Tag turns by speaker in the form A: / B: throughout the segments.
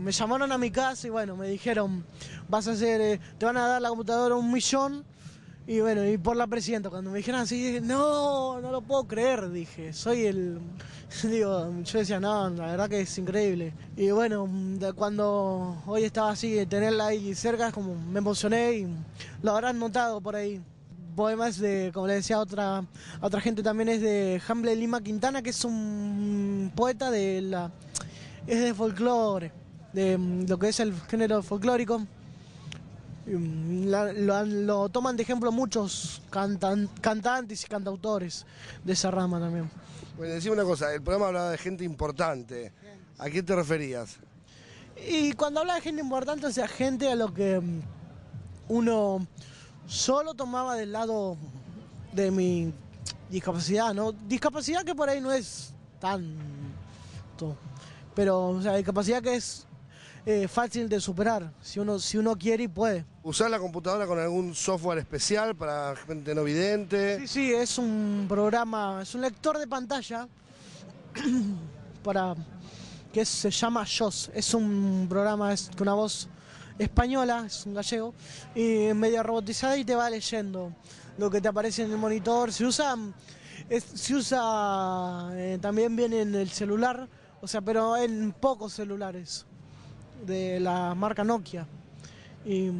A: Me llamaron a mi casa y bueno, me dijeron, vas a hacer, eh, te van a dar la computadora un millón y bueno, y por la presidenta, cuando me dijeron así, dije, no, no lo puedo creer, dije, soy el... Digo, yo decía, no, la verdad que es increíble. Y bueno, cuando hoy estaba así, de tenerla ahí cerca, como me emocioné y lo habrán notado por ahí. Poemas de, como le decía otra, otra gente también, es de Hamble Lima Quintana, que es un poeta de la... es de folclore. Mm, lo que es el género folclórico. Mm, lo, toman de ejemplo muchos cantantes y cantautores de esa rama también.
B: Bueno, decime una cosa, el programa hablaba de gente importante. ¿A qué te referías?
A: Y cuando habla de gente importante, o sea,
B: gente a lo que mm, uno
A: solo tomaba del lado de mi discapacidad, ¿no? Discapacidad que por ahí no es tanto, pero, o sea, discapacidad que es
B: eh, fácil de superar, si uno, si uno quiere y puede. usar la computadora con algún software especial para gente no vidente? Sí, sí, es un programa, es un lector de
A: pantalla para que se llama JOS. Es un programa es, con una voz española, es un gallego, y media robotizada y te va leyendo lo que te aparece en el monitor. Se usa, usa eh, también bien en el celular, o sea, pero en pocos celulares de la marca Nokia. Y,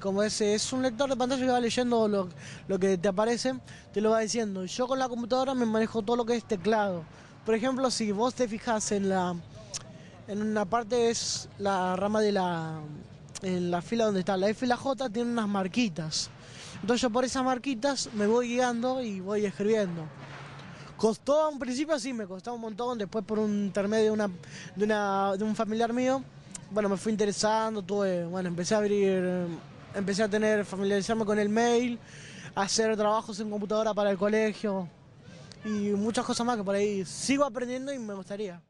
A: como ese es un lector de pantalla que va leyendo lo, lo, que te aparece, te lo va diciendo. Yo con la computadora me manejo todo lo que es teclado. Por ejemplo, si vos te fijas en la en una parte es la rama de la en la fila donde está la F y la J tiene unas marquitas. Entonces yo por esas marquitas me voy guiando y voy escribiendo. Costó, a un principio sí, me costó un montón, después por un intermedio de, una, de, una, de un familiar mío, bueno, me fui interesando, tuve, bueno, empecé a abrir, eh, empecé a tener, familiarizarme con el mail, hacer trabajos en computadora para el colegio y muchas cosas más que por ahí sigo aprendiendo y me gustaría.